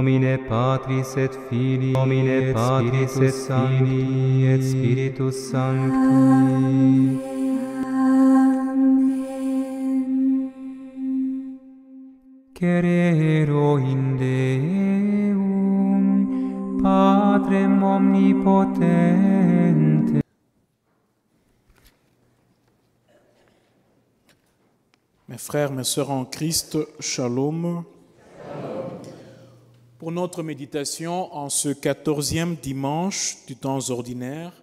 nomine Patris et Filii, nomine Patris et Filii et Spiritus Sancti. Amen. Querero in Deum, Patrem omnipotente, Mes frères, mes sœurs en Christ, shalom. Pour notre méditation en ce quatorzième dimanche du temps ordinaire,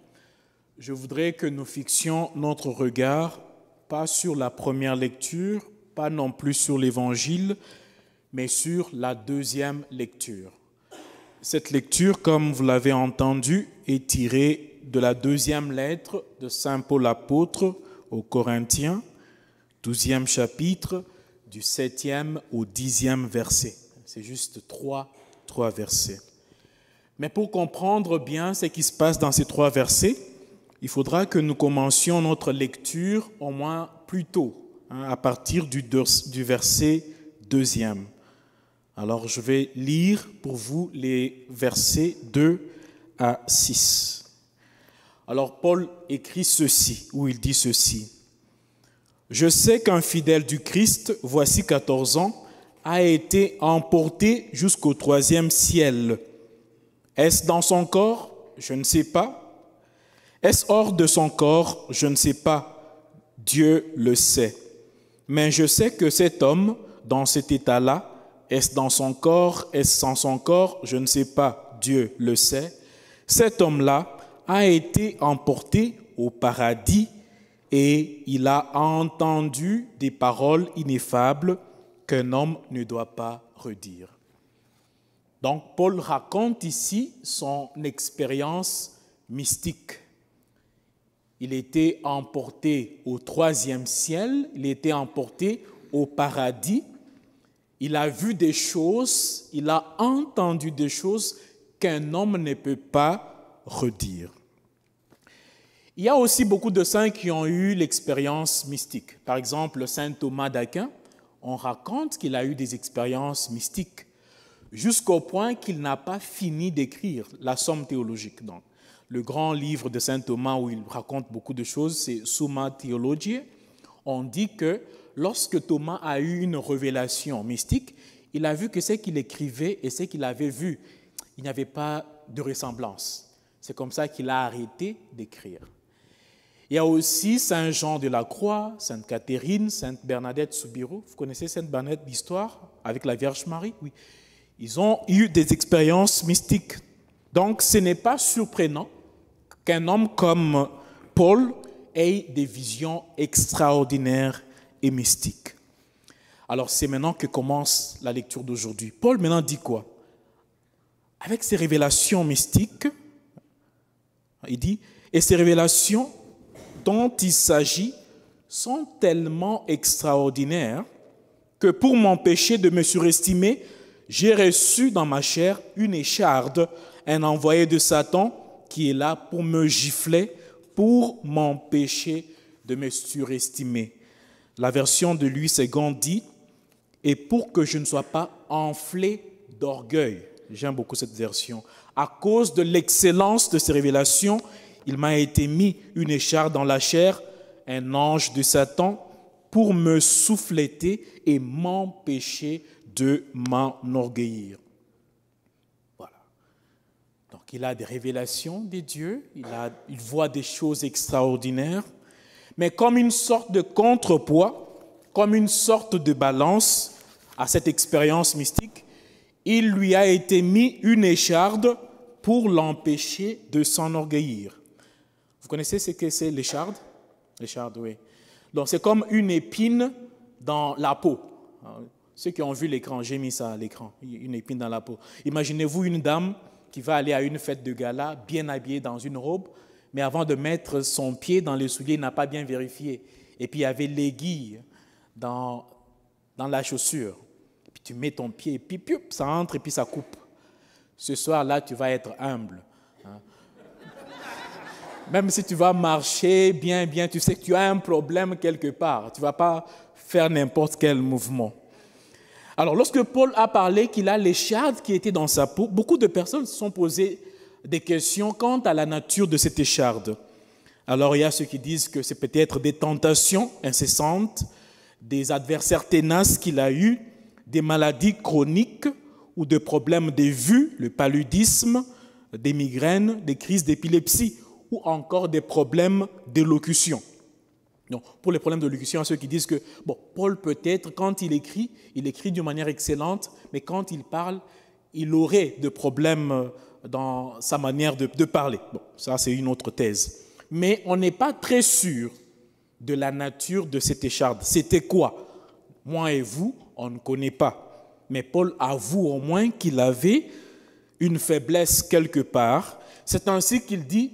je voudrais que nous fixions notre regard pas sur la première lecture, pas non plus sur l'Évangile, mais sur la deuxième lecture. Cette lecture, comme vous l'avez entendu, est tirée de la deuxième lettre de Saint Paul apôtre aux Corinthiens, douzième chapitre, du septième au dixième verset. C'est juste trois trois versets. Mais pour comprendre bien ce qui se passe dans ces trois versets, il faudra que nous commencions notre lecture au moins plus tôt, hein, à partir du, du verset deuxième. Alors je vais lire pour vous les versets 2 à 6. Alors Paul écrit ceci, où il dit ceci. Je sais qu'un fidèle du Christ, voici 14 ans, a été emporté jusqu'au troisième ciel. Est-ce dans son corps Je ne sais pas. Est-ce hors de son corps Je ne sais pas. Dieu le sait. Mais je sais que cet homme, dans cet état-là, est-ce dans son corps Est-ce sans son corps Je ne sais pas. Dieu le sait. Cet homme-là a été emporté au paradis et il a entendu des paroles ineffables qu'un homme ne doit pas redire. Donc Paul raconte ici son expérience mystique. Il était emporté au troisième ciel, il était emporté au paradis, il a vu des choses, il a entendu des choses qu'un homme ne peut pas redire. Il y a aussi beaucoup de saints qui ont eu l'expérience mystique. Par exemple, le saint Thomas d'Aquin, on raconte qu'il a eu des expériences mystiques, jusqu'au point qu'il n'a pas fini d'écrire la somme théologique. Donc, le grand livre de saint Thomas où il raconte beaucoup de choses, c'est Summa Theologiae. On dit que lorsque Thomas a eu une révélation mystique, il a vu que ce qu'il écrivait et ce qu'il avait vu, il n'y avait pas de ressemblance. C'est comme ça qu'il a arrêté d'écrire. Il y a aussi Saint Jean de la Croix, Sainte Catherine, Sainte Bernadette Soubirous. Vous connaissez Sainte Bernadette d'histoire avec la Vierge Marie Oui. Ils ont eu des expériences mystiques. Donc ce n'est pas surprenant qu'un homme comme Paul ait des visions extraordinaires et mystiques. Alors c'est maintenant que commence la lecture d'aujourd'hui. Paul maintenant dit quoi Avec ses révélations mystiques, il dit, et ces révélations dont il s'agit sont tellement extraordinaires que pour m'empêcher de me surestimer, j'ai reçu dans ma chair une écharde, un envoyé de Satan qui est là pour me gifler, pour m'empêcher de me surestimer. La version de lui, c'est dit Et pour que je ne sois pas enflé d'orgueil. J'aime beaucoup cette version. À cause de l'excellence de ses révélations, il m'a été mis une écharpe dans la chair, un ange de Satan, pour me souffleter et m'empêcher de m'enorgueillir. Voilà. Donc il a des révélations des dieux, il, il voit des choses extraordinaires, mais comme une sorte de contrepoids, comme une sorte de balance à cette expérience mystique, il lui a été mis une écharde pour l'empêcher de s'enorgueillir. Vous connaissez ce que c'est l'écharde L'écharde, oui. Donc c'est comme une épine dans la peau. ceux qui ont vu l'écran, j'ai mis ça à l'écran, une épine dans la peau. Imaginez-vous une dame qui va aller à une fête de gala, bien habillée dans une robe, mais avant de mettre son pied dans le souliers, n'a pas bien vérifié. Et puis il y avait l'aiguille dans, dans la chaussure. Puis tu mets ton pied, et puis ça entre et puis ça coupe. Ce soir-là, tu vas être humble. Même si tu vas marcher bien, bien, tu sais que tu as un problème quelque part. Tu ne vas pas faire n'importe quel mouvement. Alors, lorsque Paul a parlé qu'il a l'écharde qui était dans sa peau, beaucoup de personnes se sont posées des questions quant à la nature de cette écharde. Alors, il y a ceux qui disent que c'est peut-être des tentations incessantes, des adversaires ténaces qu'il a eus, des maladies chroniques ou des problèmes de vue, le paludisme, des migraines, des crises d'épilepsie ou encore des problèmes d'élocution. Donc, pour les problèmes d'élocution, ceux qui disent que bon, Paul peut-être, quand il écrit, il écrit d'une manière excellente, mais quand il parle, il aurait de problèmes euh, dans sa manière de, parler. Bon, ça c'est une autre thèse. Mais on n'est pas très sûr de la nature de cette écharde. C'était quoi Moi et vous, on ne connaît pas. Mais Paul avoue au moins qu'il avait une faiblesse quelque part. C'est ainsi qu'il dit,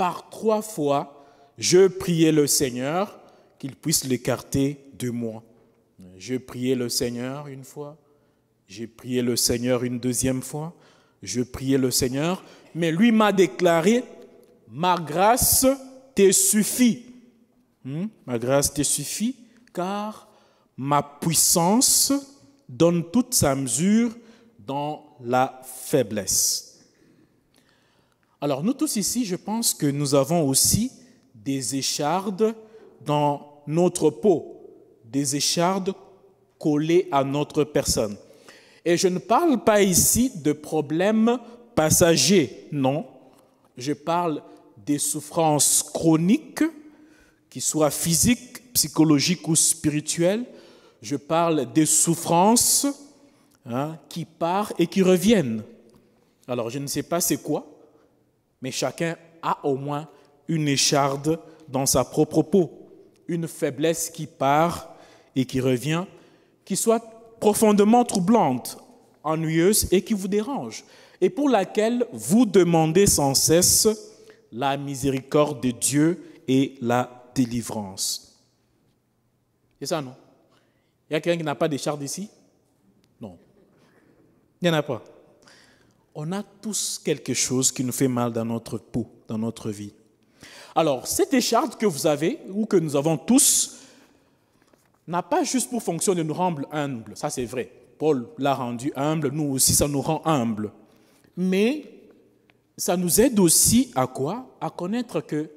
par trois fois, je priais le Seigneur qu'il puisse l'écarter de moi. Je priais le Seigneur une fois, j'ai prié le Seigneur une deuxième fois, je priais le Seigneur, mais lui m'a déclaré, ma grâce te suffit. Hmm? Ma grâce te suffit, car ma puissance donne toute sa mesure dans la faiblesse. Alors nous tous ici, je pense que nous avons aussi des échardes dans notre peau, des échardes collées à notre personne. Et je ne parle pas ici de problèmes passagers, non. Je parle des souffrances chroniques, qui soient physiques, psychologiques ou spirituelles. Je parle des souffrances hein, qui partent et qui reviennent. Alors, je ne sais pas c'est quoi, mais chacun a au moins une écharde dans sa propre peau, une faiblesse qui part et qui revient, qui soit profondément troublante, ennuyeuse et qui vous dérange, et pour laquelle vous demandez sans cesse la miséricorde de Dieu et la délivrance. C'est ça, non Il y a quelqu'un qui n'a pas d'écharde ici Non. Il n'y en a pas on a tous quelque chose qui nous fait mal dans notre peau, dans notre vie. Alors, cette écharpe que vous avez, ou que nous avons tous, n'a pas juste pour fonction de nous rendre humbles, ça c'est vrai. Paul l'a rendu humble, nous aussi ça nous rend humble. Mais ça nous aide aussi à quoi À connaître que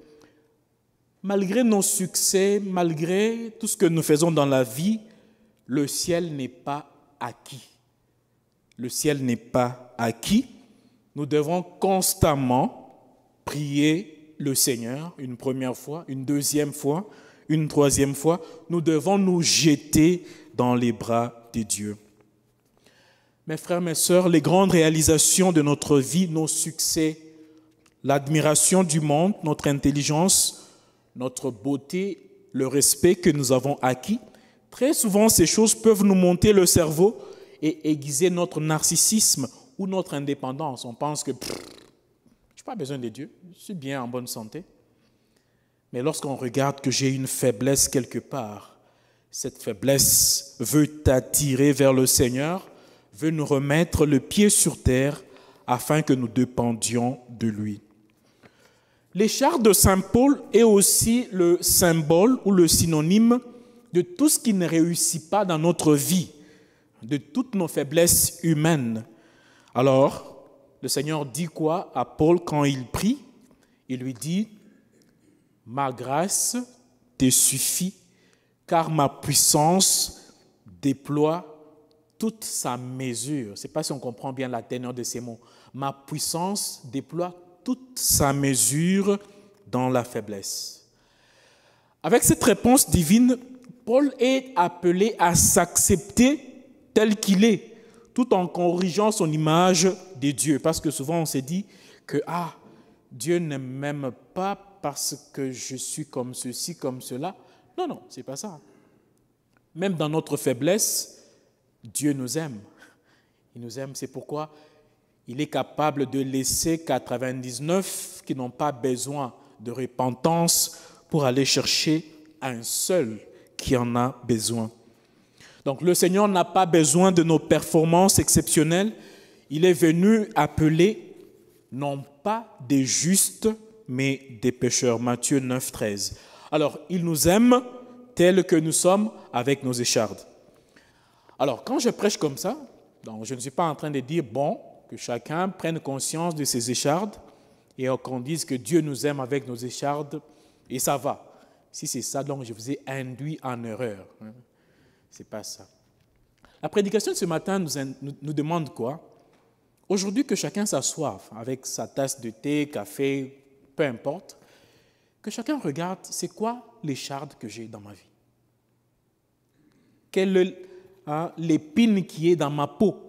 malgré nos succès, malgré tout ce que nous faisons dans la vie, le ciel n'est pas acquis. Le ciel n'est pas à qui nous devons constamment prier le Seigneur une première fois, une deuxième fois, une troisième fois. Nous devons nous jeter dans les bras de Dieu. Mes frères, mes sœurs, les grandes réalisations de notre vie, nos succès, l'admiration du monde, notre intelligence, notre beauté, le respect que nous avons acquis, très souvent ces choses peuvent nous monter le cerveau et aiguiser notre narcissisme ou notre indépendance. On pense que je n'ai pas besoin de Dieu, je suis bien en bonne santé. Mais lorsqu'on regarde que j'ai une faiblesse quelque part, cette faiblesse veut t'attirer vers le Seigneur, veut nous remettre le pied sur terre afin que nous dépendions de lui. L'écharpe de Saint Paul est aussi le symbole ou le synonyme de tout ce qui ne réussit pas dans notre vie, de toutes nos faiblesses humaines, alors, le Seigneur dit quoi à Paul quand il prie Il lui dit, ma grâce te suffit, car ma puissance déploie toute sa mesure. Je ne pas si on comprend bien la teneur de ces mots. Ma puissance déploie toute sa mesure dans la faiblesse. Avec cette réponse divine, Paul est appelé à s'accepter tel qu'il est tout en corrigeant son image de Dieu. Parce que souvent on se dit que, ah, Dieu ne m'aime pas parce que je suis comme ceci, comme cela. Non, non, c'est pas ça. Même dans notre faiblesse, Dieu nous aime. Il nous aime, c'est pourquoi il est capable de laisser 99 qui n'ont pas besoin de repentance pour aller chercher un seul qui en a besoin. Donc le Seigneur n'a pas besoin de nos performances exceptionnelles. Il est venu appeler non pas des justes, mais des pécheurs. Matthieu 9, 13. Alors, il nous aime tels que nous sommes avec nos échardes. Alors, quand je prêche comme ça, donc je ne suis pas en train de dire, bon, que chacun prenne conscience de ses échardes et qu'on dise que Dieu nous aime avec nos échardes et ça va. Si c'est ça, donc je vous ai induit en erreur. Hein n'est pas ça. La prédication de ce matin nous, nous, demande quoi Aujourd'hui, que chacun s'assoive avec sa tasse de thé, café, peu importe, que chacun regarde, c'est quoi les que j'ai dans ma vie Quelle est hein, l'épine qui est dans ma peau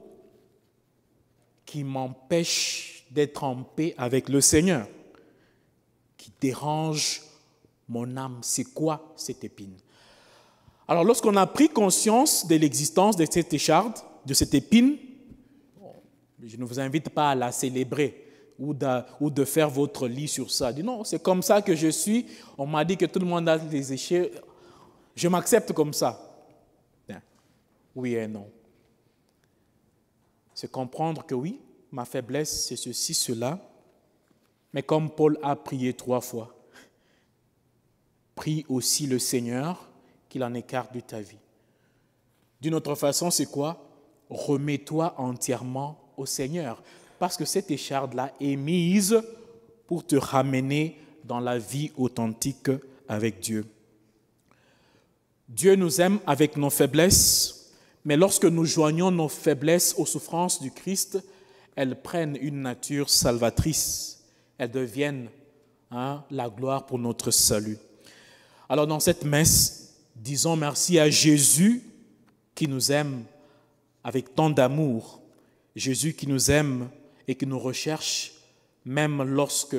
qui m'empêche d'être en paix avec le Seigneur, qui dérange mon âme C'est quoi cette épine alors lorsqu'on a pris conscience de l'existence de cette écharde, de cette épine, je ne vous invite pas à la célébrer ou de, faire votre lit sur ça. non, c'est comme ça que je suis. On m'a dit que tout le monde a des échecs. Je m'accepte comme ça. Oui et non. C'est comprendre que oui, ma faiblesse, c'est ceci, cela. Mais comme Paul a prié trois fois, prie aussi le Seigneur qu'il en écarte de ta vie. D'une autre façon, c'est quoi Remets-toi entièrement au Seigneur, parce que cette écharde-là est mise pour te ramener dans la vie authentique avec Dieu. Dieu nous aime avec nos faiblesses, mais lorsque nous joignons nos faiblesses aux souffrances du Christ, elles prennent une nature salvatrice. Elles deviennent hein, la gloire pour notre salut. Alors dans cette messe, Disons merci à Jésus qui nous aime avec tant d'amour. Jésus qui nous aime et qui nous recherche même lorsque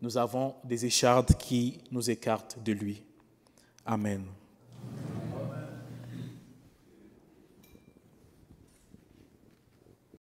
nous avons des échardes qui nous écartent de lui. Amen.